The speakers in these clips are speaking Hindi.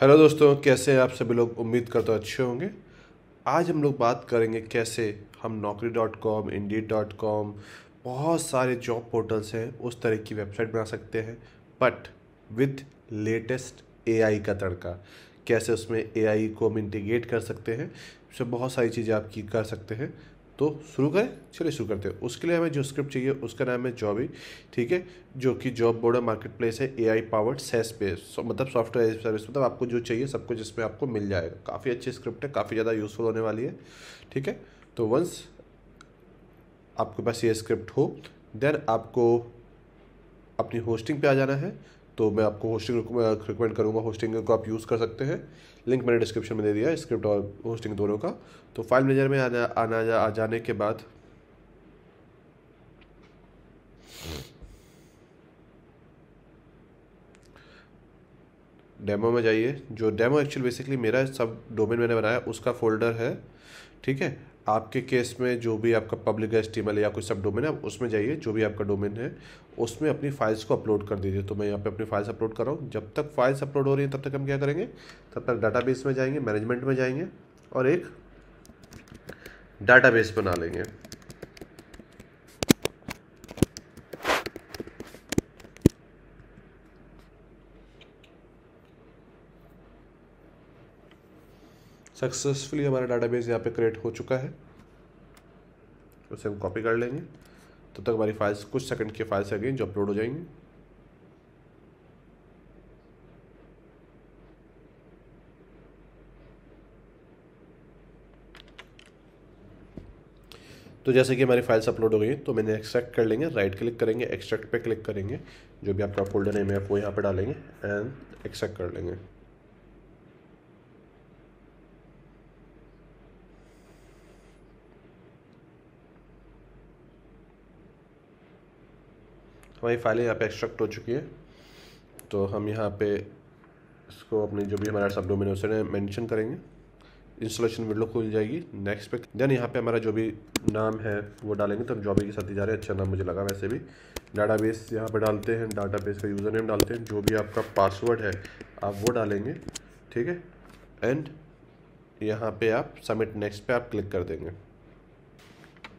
हेलो दोस्तों कैसे हैं आप सभी लोग उम्मीद करते हो अच्छे होंगे आज हम लोग बात करेंगे कैसे हम Naukri dot com Indeed dot com बहुत सारे जॉब पोर्टल्स हैं उस तरह की वेबसाइट बना सकते हैं बट विथ लेटेस्ट एआई का तड़का कैसे उसमें एआई को हम इंटीग्रेट कर सकते हैं उससे बहुत सारी चीज़ें आप की कर सकते हैं तो शुरू करें चलिए शुरू करते हैं उसके लिए हमें जो स्क्रिप्ट चाहिए उसका नाम है जॉबी ठीक है जो कि जॉब बोर्ड मार्केट प्लेस है ए आई पावर्ड सेस पे मतलब सॉफ्टवेयर सर्विस मतलब आपको जो चाहिए सब कुछ इसमें आपको मिल जाएगा काफ़ी अच्छी स्क्रिप्ट है काफ़ी ज़्यादा यूज़फुल होने वाली है ठीक है तो वंस आपके पास ये स्क्रिप्ट हो देन आपको अपनी होस्टिंग पे आ जाना है तो मैं आपको होस्टिंग रिकमेंड करूँगा होस्टिंग को आप यूज़ कर सकते हैं लिंक मैंने डिस्क्रिप्शन में दे दिया स्क्रिप्ट और होस्टिंग दोनों का तो फाइल मैनेजर में आना आ जाने के बाद डेमो में जाइए जो डेमो एक्चुअल बेसिकली मेरा सब डोमेन मैंने बनाया उसका फोल्डर है ठीक है आपके केस में जो भी आपका पब्लिक एस या कोई सब डोमेन है उसमें जाइए जो भी आपका डोमेन है उसमें अपनी फाइल्स को अपलोड कर दीजिए तो मैं यहाँ पे अपनी फाइल्स अपलोड कर रहा हूँ जब तक फाइल्स अपलोड हो रही है तब तक हम क्या करेंगे तब तक डाटाबेस में जाएंगे मैनेजमेंट में जाएंगे और एक डाटाबेस बना लेंगे सक्सेसफुली हमारा डाटाबेस यहाँ पे क्रिएट हो चुका है उसे हम कॉपी कर लेंगे तब तो तक हमारी फाइल्स कुछ सेकंड की फाइल्स आ गई जो अपलोड हो जाएंगी तो जैसे कि हमारी फाइल्स अपलोड हो गई तो मैंने एक्सट्रैक्ट कर लेंगे राइट क्लिक करेंगे एक्सट्रैक्ट पे क्लिक करेंगे जो भी आपका फोल्डर नेम है वो यहाँ पे डालेंगे एंड एक्सट्रैक्ट कर लेंगे हमारी फाइलें यहाँ पे एक्सट्रैक्ट हो चुकी है तो हम यहाँ पे इसको अपनी जो भी हमारा सब डोमेन है उसे मैंशन करेंगे इंस्टॉलेशन विंडो खुल जाएगी नेक्स्ट पे देन यहाँ पे हमारा जो भी नाम है वो डालेंगे तो हम जॉबी के साथ ही जा रहे हैं अच्छा नाम मुझे लगा वैसे भी डाटा बेस यहाँ पर डालते हैं डाटा बेस का यूज़र नेम डालते हैं जो भी आपका पासवर्ड है आप वो डालेंगे ठीक है एंड यहाँ पे आप सबमिट नेक्स्ट पे आप क्लिक कर देंगे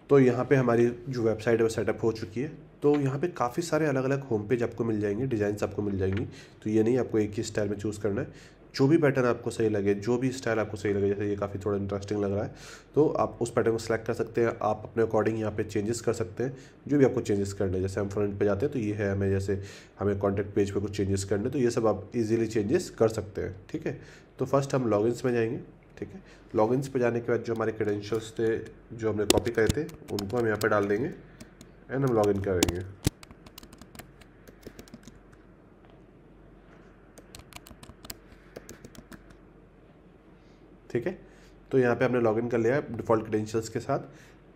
तो यहाँ पे हमारी जो वेबसाइट है वो सेटअप हो चुकी है तो यहाँ पे काफ़ी सारे अलग अलग होम पेज आपको मिल जाएंगे डिजाइन आपको मिल जाएंगी तो ये नहीं आपको एक ही स्टाइल में चूज़ करना है जो भी पैटर्न आपको सही लगे जो भी स्टाइल आपको सही लगे जैसे ये काफ़ी थोड़ा इंटरेस्टिंग लग रहा है तो आप उस पैटर्न को सेलेक्ट कर सकते हैं आप अपने अकॉर्डिंग यहाँ पे चेंजेस कर सकते हैं जो भी आपको चेंजेस करने जैसे हम फ्रंट पे जाते हैं तो ये है हमें जैसे हमें कॉन्टैक्ट पेज पे कुछ चेंजेस करने तो ये सब आप ईजिली चेंजेस कर सकते हैं ठीक है तो फर्स्ट हम लॉग में जाएंगे ठीक है लॉगिन्स पे जाने के बाद जो हमारे क्रेडेंशियल्स थे जो हमने कॉपी करे थे उनको हम यहाँ पे डाल देंगे एंड हम लॉगिन करेंगे ठीक है तो यहाँ पे हमने लॉगिन कर लिया डिफ़ॉल्ट क्रेडेंशियल्स के साथ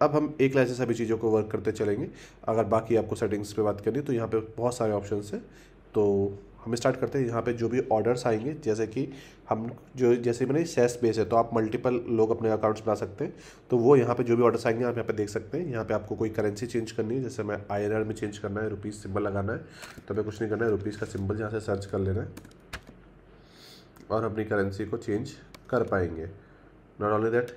अब हम एक लाइन से सभी चीज़ों को वर्क करते चलेंगे अगर बाकी आपको सेटिंग्स पे बात करनी तो यहाँ पे बहुत सारे ऑप्शन है तो हम स्टार्ट करते हैं यहाँ पे जो भी ऑर्डर्स आएंगे जैसे कि हम जो जैसे मैंने सेस बेस है तो आप मल्टीपल लोग अपने अकाउंट्स बना सकते हैं तो वो यहाँ पे जो भी ऑर्डर्स आएंगे आप यहाँ पे देख सकते हैं यहाँ पे आपको कोई करेंसी चेंज करनी है जैसे मैं आई में चेंज करना है रुपीज़ सिम्बल लगाना है तो हमें कुछ नहीं करना है रुपीज़ का सिम्बल यहाँ से सर्च कर लेना है और अपनी करेंसी को चेंज कर पाएंगे नॉट ओनली दैट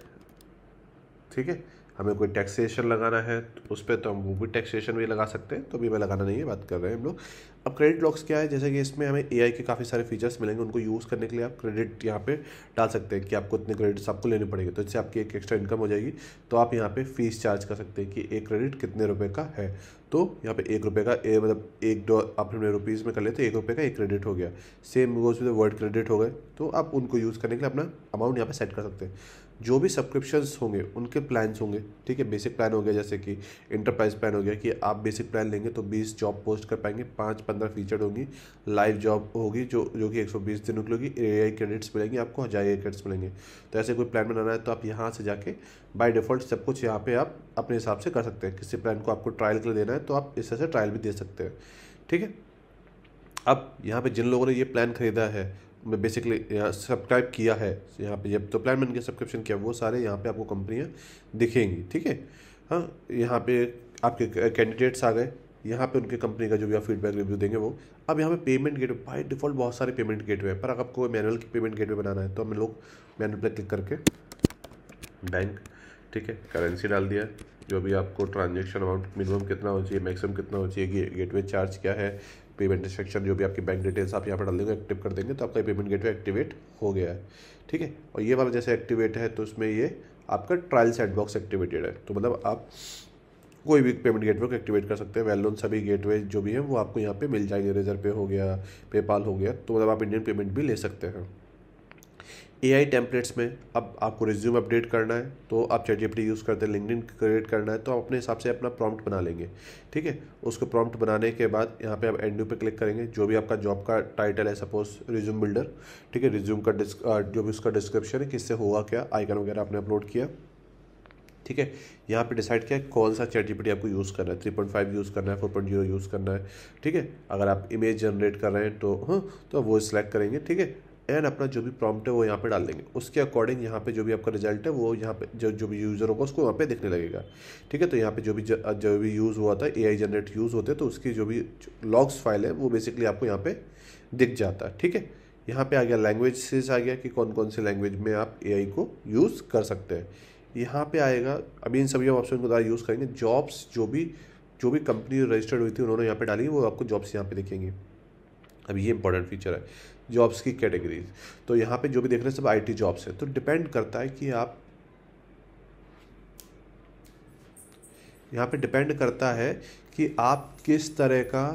ठीक है हमें कोई टैक्सेशन लगाना है तो उस पर तो हम वो भी टैक्सेशन भी लगा सकते हैं तो अभी मैं लगाना नहीं है बात कर रहे हैं हम लोग अब क्रेडिट लॉक्स क्या है जैसे कि इसमें हमें ए के काफ़ी सारे फीचर्स मिलेंगे उनको यूज़ करने के लिए आप क्रेडिट यहाँ पे डाल सकते हैं कि आपको इतने क्रेडिट्स आपको लेने पड़ेंगे तो इससे आपकी एक एक्स्ट्रा इनकम हो जाएगी तो आप यहाँ पर फीस चार्ज कर सकते हैं कि एक क्रेडिट कितने रुपये का है तो यहाँ पे एक रुपये का ए मतलब एक दो आप हमने रुपीज़ में कर लेते तो एक रुपये का एक क्रेडिट हो गया same goes with word credit हो गए तो आप उनको यूज़ करने के लिए अपना अमाउंट यहाँ पर सेट कर सकते हैं जो भी सब्सक्रिप्शंस होंगे उनके प्लान्स होंगे ठीक है बेसिक प्लान हो गया जैसे कि इंटरप्राइज प्लान हो गया कि आप बेसिक प्लान लेंगे तो 20 जॉब पोस्ट कर पाएंगे पाँच पंद्रह फीचर होंगी लाइव जॉब होगी जो जो कि 120 दिनों की होगी ए आई क्रेडिट्स मिलेंगे आपको हज़ार ए क्रेडिट्स मिलेंगे तो ऐसे कोई प्लान बनाना है तो आप यहाँ से जाके बाय डिफ़ॉल्ट सब कुछ यहाँ पर आप अपने हिसाब से कर सकते हैं किसी प्लान को आपको ट्रायल के लिए देना है तो आप इस तरह से ट्रायल भी दे सकते हैं ठीक है अब यहाँ पे जिन लोगों ने ये प्लान खरीदा है में बेसिकली सब्सक्राइब किया है यहाँ पे जब तो प्लान बन के सब्सक्रिप्शन किया वो सारे यहाँ पे आपको कंपनियाँ दिखेंगी ठीक है हाँ यहाँ पे आपके कैंडिडेट्स आ गए यहाँ पे उनके कंपनी का जो भी आप फीडबैक रिव्यू देंगे वो अब यहाँ पे पेमेंट गेट बाय डिफ़ॉल्ट बहुत सारे पेमेंट गेट हैं पर अगर आपको मैनुअल पेमेंट गेटवे बनाना है तो हमें लोग मैनुअल पर क्लिक करके बैंक ठीक है करेंसी डाल दिया जो भी आपको ट्रांजेक्शन अमाउंट मिनिमम कितना हो चाहिए मैक्सिमम कितना हो चाहिए गेटवे चार्ज क्या है पेमेंट इंस्ट्रक्शन जो भी आपकी बैंक डिटेल्स आप यहाँ पर डाल देंगे एक्टिव कर देंगे तो आपका पेमेंट गेटवे एक्टिवेट हो गया है ठीक है और ये वाला जैसे एक्टिवेट है तो उसमें ये आपका ट्रायल सेट बॉक्स एक्टिवेटेड है तो मतलब आप कोई भी पेमेंट गेटवे को एक्टिवेट कर सकते हैं वेल नोन सभी गेटवे जो भी हैं वो आपको यहाँ पे मिल जाएंगे रेजर पे हो गया पेपाल हो गया तो मतलब आप इंडियन पेमेंट भी ले सकते हैं एआई टेम्पलेट्स में अब आपको रिज्यूम अपडेट करना है तो आप चैट जीपीटी यूज़ करते हैं लिंकडिन क्रिएट करना है तो आप अपने हिसाब से अपना प्रॉम्प्ट बना लेंगे ठीक है उसको प्रॉम्प्ट बनाने के बाद यहाँ पे आप एंड पे क्लिक करेंगे जो भी आपका जॉब का टाइटल है सपोज रिज्यूम बिल्डर ठीक है रिज्यूम का जो भी उसका डिस्क्रिप्शन है किससे हुआ क्या आइकन वगैरह आपने अपलोड किया ठीक है यहाँ पे डिसाइड किया कौन सा चैट जीपीटी आपको यूज़ करना है थ्री पॉइंट फाइव यूज़ करना है फोर पॉइंट जीरो यूज़ करना है ठीक है अगर आप इमेज जनरेट कर रहे हैं तो हाँ तो वो सिलेक्ट करेंगे ठीक है एंड अपना जो भी प्रॉम्प्ट है वो यहाँ पे डाल देंगे उसके अकॉर्डिंग यहाँ पे जो भी आपका रिजल्ट है वो यहाँ पे जो जो भी यूज़र होगा उसको वहाँ पे देखने लगेगा ठीक है तो यहाँ पे जो भी जो भी यूज़ हुआ था एआई जनरेट यूज़ होते हैं तो उसकी जो भी लॉग्स फाइल है वो बेसिकली आपको यहाँ पर दिख जाता है ठीक है यहाँ पर आ गया लैंग्वेज आ गया कि कौन कौन से लैंग्वेज में आप ए को यूज़ कर सकते हैं यहाँ पर आएगा अभी इन सभी ऑप्शन को द्वारा यूज़ करेंगे जॉब्स जो भी जो भी कंपनी रजिस्टर्ड हुई थी उन्होंने यहाँ पर डाली वो आपको जॉब्स यहाँ पे दिखेंगे अब ये इंपॉर्टेंट फीचर है जॉब्स की कैटेगरीज तो यहाँ पे जो भी देख रहे हैं सब आईटी जॉब्स है तो डिपेंड करता है कि आप यहाँ पे डिपेंड करता है कि आप किस तरह का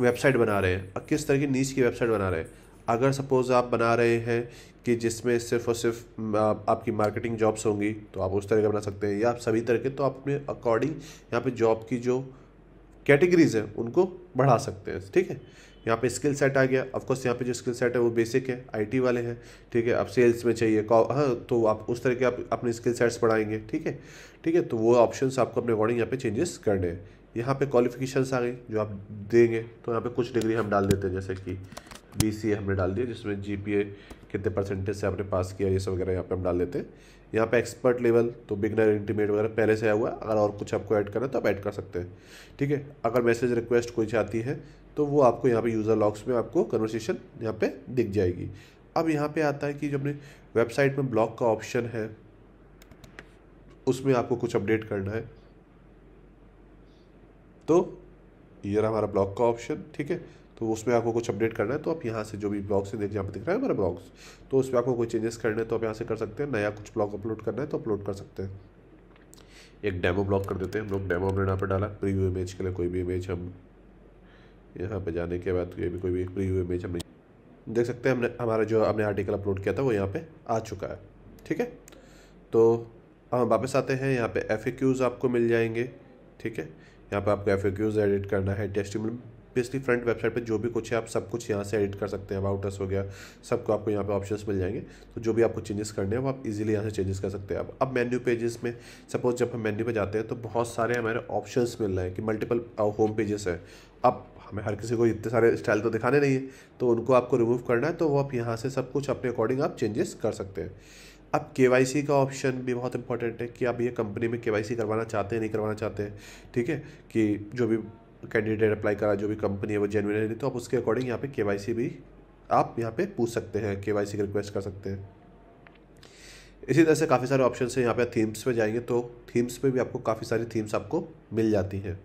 वेबसाइट बना रहे हैं और किस तरह की नीच की वेबसाइट बना रहे हैं अगर सपोज़ आप बना रहे हैं कि जिसमें सिर्फ और सिर्फ आपकी मार्केटिंग जॉब्स होंगी तो आप उस तरह का बना सकते हैं या आप सभी तरह के तो आप अपने अकॉर्डिंग यहाँ पे जॉब की जो कैटेगरीज हैं उनको बढ़ा सकते हैं ठीक है यहाँ पे स्किल सेट आ गया ऑफकोर्स यहाँ पे जो स्किल सेट है वो बेसिक है आईटी वाले हैं ठीक है आप सेल्स में चाहिए हाँ तो आप उस तरह के आप अपने स्किल सेट्स बढ़ाएंगे ठीक है ठीक है तो वो ऑप्शन आपको अपने अकॉर्डिंग यहाँ पे चेंजेस करने हैं यहाँ पे क्वालिफिकेशन आ गई जो आप देंगे तो यहाँ पे कुछ डिग्री हम डाल देते हैं जैसे कि बी सी हमने डाल दिया जिसमें जी पी ए कितने परसेंटेज से आपने पास किया ये सब वगैरह यहाँ पे हम डाल देते हैं यहाँ पे एक्सपर्ट लेवल तो बिगनर इंटीमेट वगैरह पहले से आया हुआ है अगर और कुछ आपको ऐड करना है तो आप ऐड कर सकते हैं ठीक है अगर मैसेज रिक्वेस्ट कोई चाहती है तो वो आपको यहाँ पे यूज़र लॉग्स में आपको कन्वर्सेशन यहाँ पे दिख जाएगी अब यहाँ पे आता है कि जो अपने वेबसाइट में ब्लॉग का ऑप्शन है उसमें आपको कुछ अपडेट करना है तो ये रहा हमारा ब्लॉग का ऑप्शन ठीक है तो उसमें आपको कुछ अपडेट करना है तो आप यहाँ से जो भी ब्लॉग से देख यहाँ पर दिख रहा है हमारा ब्लॉग्स तो उसमें आपको कोई चेंजेस करने हैं तो आप यहाँ से कर सकते हैं नया कुछ ब्लॉग अपलोड करना है तो अपलोड कर सकते हैं एक डेमो ब्लॉग कर देते हैं हम लोग डेमो हमने यहाँ पर डाला प्रीव्यू इमेज के लिए कोई भी इमेज हम यहाँ पर जाने के बाद ये भी कोई भी प्रीव्यू इमेज हमने देख सकते हैं हमने हमारा जो हमने आर्टिकल अपलोड किया था वो यहाँ पे आ चुका है ठीक है तो हम वापस आते हैं यहाँ पे एफ आपको मिल जाएंगे ठीक है यहाँ पे आपको एफ एडिट करना है टेस्टिमोनियल बेसिकली फ्रंट वेबसाइट पे जो भी कुछ है आप सब कुछ यहाँ से एडिट कर सकते हैं अब आउटर्स हो गया सबको आपको यहाँ पे ऑप्शंस मिल जाएंगे तो जो भी आपको चेंजेस करने हैं वो आप इजीली यहाँ से चेंजेस कर सकते हैं अब अब मेन्यू पेजेस में सपोज जब हम मेन्यू पे जाते हैं तो बहुत सारे हमारे ऑप्शंस मिल रहे हैं कि मल्टीपल होम पेजेस हैं अब हमें हर किसी को इतने सारे स्टाइल तो दिखाने नहीं है तो उनको आपको रिमूव करना है तो वो आप यहाँ से सब कुछ अपने अकॉर्डिंग आप चेंजेस कर सकते हैं अब के का ऑप्शन भी बहुत इंपॉर्टेंट है कि आप ये कंपनी में के करवाना चाहते हैं नहीं करवाना चाहते हैं ठीक है कि जो भी कैंडिडेट अप्लाई करा जो भी कंपनी है वो जेनविन है तो आप उसके अकॉर्डिंग यहाँ पे के भी आप यहाँ पे पूछ सकते हैं के की रिक्वेस्ट कर सकते हैं इसी तरह से काफ़ी सारे ऑप्शन है यहाँ पे थीम्स पे जाएंगे तो थीम्स पे भी आपको काफ़ी सारी थीम्स आपको मिल जाती हैं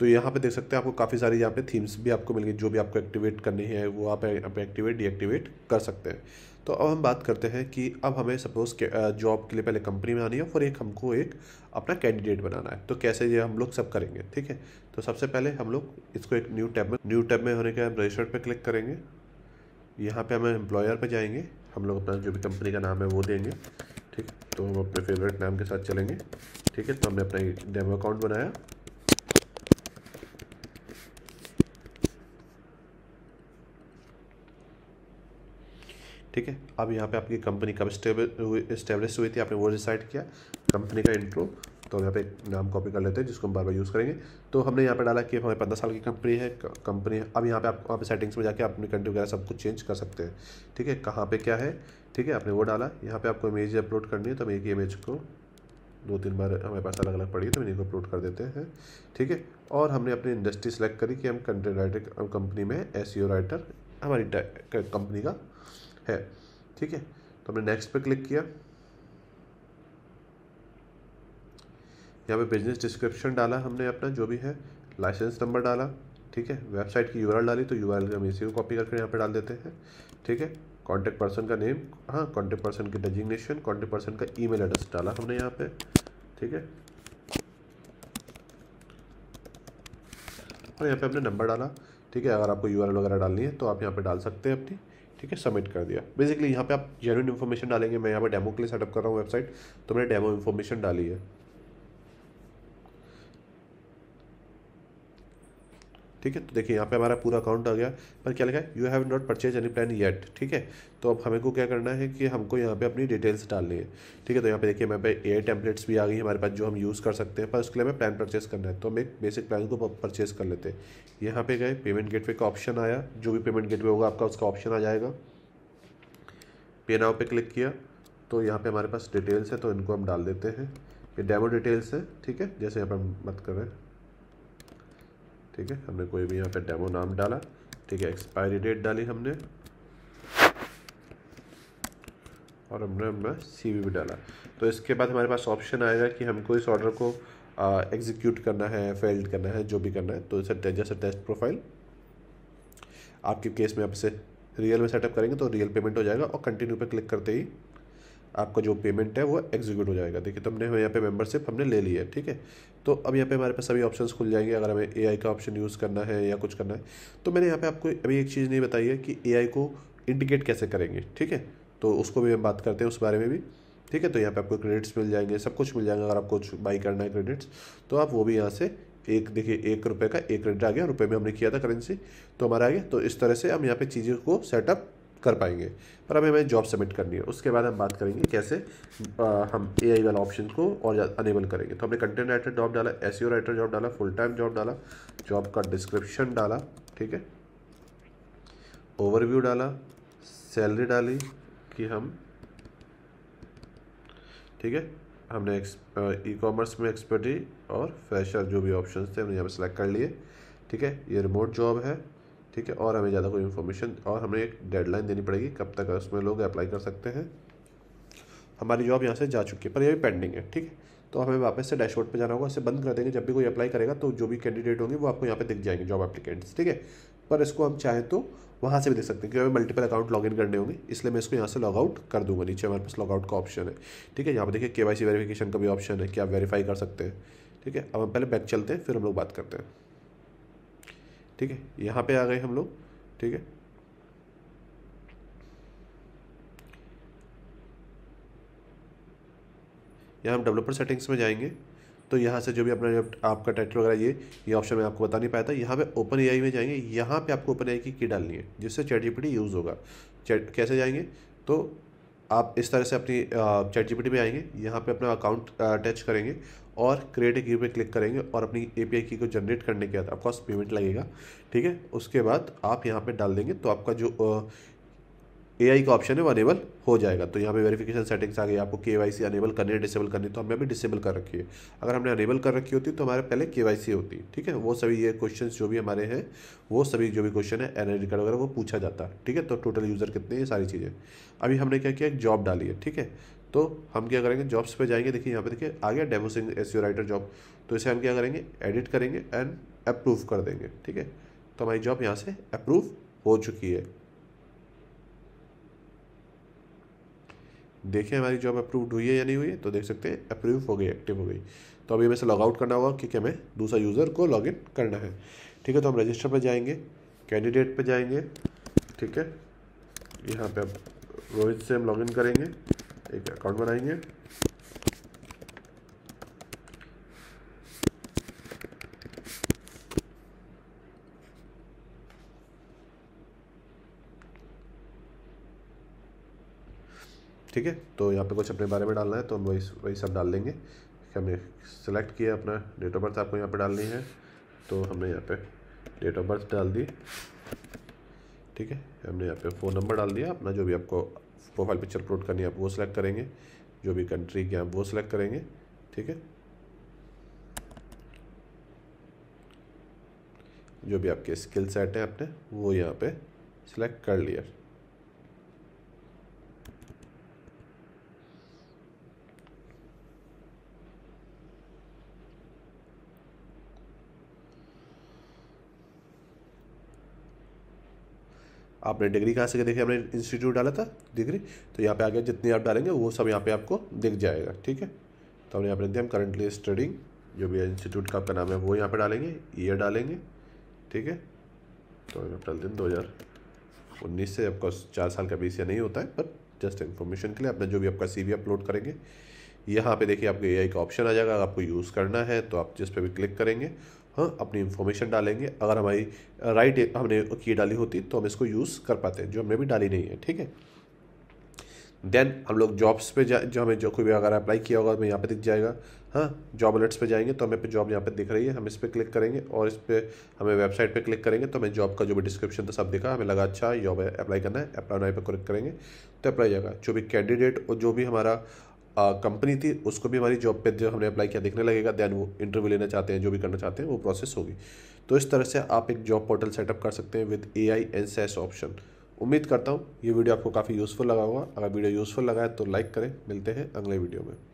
तो यहाँ पे देख सकते हैं आपको काफ़ी सारी यहाँ पे थीम्स भी आपको गई जो भी आपको एक्टिवेट करनी है वो आप एक्टिवेट डीएक्टिवेट कर सकते हैं तो अब हम बात करते हैं कि अब हमें सपोज़ जॉब के लिए पहले कंपनी में आनी है और एक हमको एक अपना कैंडिडेट बनाना है तो कैसे ये हम लोग सब करेंगे ठीक है तो सबसे पहले हम लोग इसको एक न्यू टैब में न्यू टैब में होने के बाद रजिस्टर पर क्लिक करेंगे यहाँ पर हम एम्प्लॉयर पर जाएंगे हम लोग अपना जो भी कंपनी का नाम है वो देंगे ठीक तो हम अपने फेवरेट नाम के साथ चलेंगे ठीक है तो हमने अपना डेमो अकाउंट बनाया ठीक है अब यहाँ पे आपकी कंपनी कब स्टेब्लिश हुई थी आपने वो डिसाइड किया कंपनी का इंट्रो तो यहाँ पे नाम कॉपी कर लेते हैं जिसको हम बार बार यूज़ करेंगे तो हमने यहाँ पे डाला कि हमारे पंद्रह साल की कंपनी है कंपनी अब यहाँ पे आप वहाँ पे सेटिंग्स में जाके अपनी कंट्री वगैरह सब कुछ चेंज कर सकते हैं ठीक है कहाँ पे क्या है ठीक है आपने वो डाला यहाँ पे आपको इमेज अपलोड करनी है तो हम एक इमेज को दो तीन बार हमारे पास अलग अलग पड़ी तो हम इनको अपलोड कर देते हैं ठीक है और हमने अपनी इंडस्ट्री सेलेक्ट करी कि हम कंटेंट राइटर कंपनी में एस राइटर e हमारी कंपनी का है ठीक है तो हमने नेक्स्ट पे क्लिक किया यहाँ पे बिजनेस डिस्क्रिप्शन डाला हमने अपना जो भी है लाइसेंस नंबर डाला ठीक है वेबसाइट की यूआरएल डाली तो यूआरएल हम इसी को कॉपी करके यहाँ पे डाल देते हैं ठीक है कॉन्टेक्ट पर्सन का नेम हाँ कॉन्टेक्ट पर्सन की डेजिग्नेशन कॉन्टेक्ट पर्सन का ईमेल एड्रेस डाला हमने यहाँ पे ठीक है और यहाँ पे हमने नंबर डाला ठीक है अगर आपको यू वगैरह डालनी है तो आप यहाँ पे डाल सकते हैं अपनी ठीक है सबमिट कर दिया बेसिकली यहाँ पे आप जेनुइन इन्फॉर्मेशन डालेंगे मैं यहाँ पे डेमो के लिए सेटअप कर रहा हूँ वेबसाइट तो मैंने डेमो इन्फॉर्मेशन डाली है ठीक है तो देखिए यहाँ पे हमारा पूरा अकाउंट आ गया पर क्या लिखा है you have not purchase any plan yet ठीक है तो अब हमें को क्या करना है कि हमको यहाँ पे अपनी डिटेल्स डालनी है ठीक है तो यहाँ पे देखिए मैं पे ए टेम्पलेट्स भी आ गई हमारे पास जो हम यूज़ कर सकते हैं पर उसके लिए हमें प्लान परचेज करना है तो हम एक बेसिक प्लान को परचेज कर लेते हैं यहाँ पे गए पेमेंट गेट का ऑप्शन आया जो भी पेमेंट गेट होगा आपका उसका ऑप्शन आ जाएगा पे नाव पे क्लिक किया तो यहाँ पे हमारे पास डिटेल्स है तो इनको हम डाल देते हैं ये डेमो डिटेल्स है ठीक है जैसे यहाँ पर हम मत कर रहे हैं ठीक है हमने कोई भी यहाँ पे डेमो नाम डाला ठीक है एक्सपायरी डेट डाली हमने और हमने हमने सी भी डाला तो इसके बाद हमारे पास ऑप्शन आएगा कि हमको इस ऑर्डर को एग्जीक्यूट करना है फेल्ड करना है जो भी करना है तो इसे जैसे टेस्ट प्रोफाइल आपके केस में आप इसे रियल में सेटअप करेंगे तो रियल पेमेंट हो जाएगा और कंटिन्यू पर क्लिक करते ही आपका जो पेमेंट है वो एग्जीक्यूट हो जाएगा देखिए तो हमने यहाँ पे मेंबरशिप हमने ले ली है ठीक है तो अब यहाँ पे हमारे पास सभी ऑप्शंस खुल जाएंगे अगर हमें एआई का ऑप्शन यूज़ करना है या कुछ करना है तो मैंने यहाँ पे आपको अभी एक चीज़ नहीं बताई है कि एआई को इंडिकेट कैसे करेंगे ठीक है तो उसको भी हम बात करते हैं उस बारे में भी ठीक है तो यहाँ पर आपको क्रेडिट्स मिल जाएंगे सब कुछ मिल जाएगा अगर आपको कुछ बाई करना है क्रेडिट्स तो आप वो भी यहाँ से एक देखिए एक रुपये का एक क्रेडिट आ गया रुपये में हमने किया था करेंसी तो हमारा आ गया तो इस तरह से हम यहाँ पर चीज़ों को सेटअप कर पाएंगे पर अभी हमें जॉब सबमिट करनी है उसके बाद हम बात करेंगे कैसे आ, हम ए आई वाला ऑप्शन को और अनेबल करेंगे तो हमने कंटेंट राइटर जॉब डाला एस राइटर जॉब डाला फुल टाइम जॉब डाला जॉब का डिस्क्रिप्शन डाला ठीक है ओवरव्यू डाला सैलरी डाली कि हम ठीक है हमने ई कॉमर्स में एक्सपर्टी और फ्रेशर जो भी ऑप्शन थे हमने यहाँ पर सेलेक्ट कर लिए ठीक है ये रिमोट जॉब है ठीक है और हमें ज़्यादा कोई इन्फॉर्मेशन और हमें एक डेडलाइन देनी पड़ेगी कब तक उसमें लोग अप्लाई कर सकते हैं हमारी जॉब यहाँ से जा चुकी है पर ये भी पेंडिंग है ठीक है तो हमें वापस से डैशबोर्ड पे जाना होगा इसे बंद कर देंगे जब भी कोई अप्लाई करेगा तो जो भी कैंडिडेट होंगे वो आपको यहाँ पे दिख जाएंगे जॉब एप्लीकेंट्स ठीक है पर इसको हम चाहें तो वहाँ से भी देख सकते हैं क्योंकि हमें मल्टीपल अकाउंट लॉगिन करने होंगे इसलिए मैं इसको यहाँ से लॉग आउट कर दूंगा नीचे हमारे पास लॉग आउट का ऑप्शन है ठीक है यहाँ पर देखिए के वाई सी वेरीफिकेशन का भी ऑप्शन है कि आप वेरीफाई कर सकते हैं ठीक है अब हम पहले बैक चलते हैं फिर हम लोग बात करते हैं ठीक है यहाँ पे आ गए हम लोग ठीक है यहाँ हम डेवलपर सेटिंग्स में जाएंगे तो यहाँ से जो भी अपना आपका टाइटल वगैरह ये ये ऑप्शन मैं आपको बता नहीं पाया था यहाँ पे ओपन ए में जाएंगे यहाँ पे आपको ओपन ए की की डालनी है जिससे चैट जीपीटी यूज़ होगा चैट कैसे जाएंगे तो आप इस तरह से अपनी चैट जीपीटी में आएंगे यहाँ पे अपना अकाउंट अटैच करेंगे और क्रिएट ए क्यू पे क्लिक करेंगे और अपनी ए पी आई की को जनरेट करने के बाद आपको पेमेंट लगेगा ठीक है उसके बाद आप यहाँ पे डाल देंगे तो आपका जो ए आई का ऑप्शन है वो अनेबल हो जाएगा तो यहाँ पे वेरिफिकेशन सेटिंग्स आ गई आपको के वाई सी अनेबल करनी है डिसेबल करनी तो हमने अभी डिसेबल कर रखी है अगर हमने अनेबल कर रखी होती तो हमारे पहले के वाई सी होती ठीक है वो सभी ये क्वेश्चन जो भी हमारे हैं वो सभी जो भी क्वेश्चन है एन आई कार्ड वगैरह वो पूछा जाता है ठीक है तो टोटल यूज़र कितने ये सारी चीज़ें अभी हमने क्या किया एक जॉब डाली है ठीक है तो हम क्या करेंगे जॉब्स पे जाएंगे देखिए यहाँ पे देखिए आ गया demo Singh S writer job तो इसे हम क्या करेंगे एडिट करेंगे एंड अप्रूव कर देंगे ठीक है तो हमारी जॉब यहाँ से अप्रूव हो चुकी है देखिए हमारी जॉब अप्रूव्ड हुई है या नहीं हुई है तो देख सकते हैं अप्रूव हो गई एक्टिव हो गई तो अभी हमें से लॉगआउट करना होगा क्योंकि हमें दूसरा यूज़र को लॉगिन करना है ठीक है तो हम रजिस्टर पर जाएंगे कैंडिडेट पर जाएंगे ठीक है यहाँ पे अब रोहित से हम लॉगिन करेंगे एक अकाउंट बनाएंगे ठीक है तो यहाँ पे कुछ अपने बारे में डालना है तो हम वही वही सब डाल देंगे हमने सेलेक्ट किया अपना डेट ऑफ बर्थ आपको यहाँ पे डालनी है तो हमने यहाँ पे डेट ऑफ बर्थ डाल दी ठीक है हमने यहाँ पे फ़ोन नंबर डाल दिया अपना जो भी आपको प्रोफाइल पिक्चर अपलोड करनी है आप वो सिलेक्ट करेंगे जो भी कंट्री की आप वो सिलेक्ट करेंगे ठीक है जो भी आपके स्किल सेट है आपने वो यहाँ पे सिलेक्ट कर लिया आपने डिग्री कहाँ से देखिए आपने इंस्टीट्यूट डाला था डिग्री तो यहाँ पे आगे जितनी आप डालेंगे वो सब यहाँ पे आपको दिख जाएगा ठीक है तो हमने यहाँ पे हम करंटली स्टडिंग जो भी इंस्टीट्यूट का आपका नाम है वो यहाँ पर डालेंगे ईयर डालेंगे ठीक है तो हम डाल दें दो हज़ार उन्नीस से आपका चार साल का बीस नहीं होता है पर जस्ट इन्फॉर्मेशन के लिए अपना जो भी आपका सी अपलोड करेंगे यहाँ पे देखिए आपको ए का ऑप्शन आ जाएगा अगर आपको यूज़ करना है तो आप जिस पे भी क्लिक करेंगे हाँ अपनी इन्फॉर्मेशन डालेंगे अगर हमारी राइट हमने की डाली होती तो हम इसको यूज़ कर पाते जो हमने भी डाली नहीं है ठीक है देन हम लोग जॉब्स पे जा जो हमें जो कोई भी अगर अप्लाई किया होगा हमें यहाँ पे दिख जाएगा हाँ जॉब अलर्ट्स पे जाएंगे तो हमें पे जॉब यहाँ पे दिख रही है हम इस पर क्लिक करेंगे और इस पर हमें वेबसाइट पे क्लिक करेंगे तो हमें जॉब का जो भी डिस्क्रिप्शन था सब दिखा हमें लगा अच्छा जॉब अप्लाई करना है अप्लाई पर क्लिक करेंगे तो अप्लाई जाएगा जो भी कैंडिडेट और जो भी हमारा कंपनी थी उसको भी हमारी जॉब पे जो हमने अप्लाई किया देखने लगेगा दैन वो इंटरव्यू लेना चाहते हैं जो भी करना चाहते हैं वो प्रोसेस होगी तो इस तरह से आप एक जॉब पोर्टल सेटअप कर सकते हैं विद ए आई एंड सेस ऑप्शन उम्मीद करता हूँ ये वीडियो आपको काफ़ी यूज़फुल लगा होगा अगर वीडियो यूज़फुल लगा है तो लाइक करें मिलते हैं अगले वीडियो में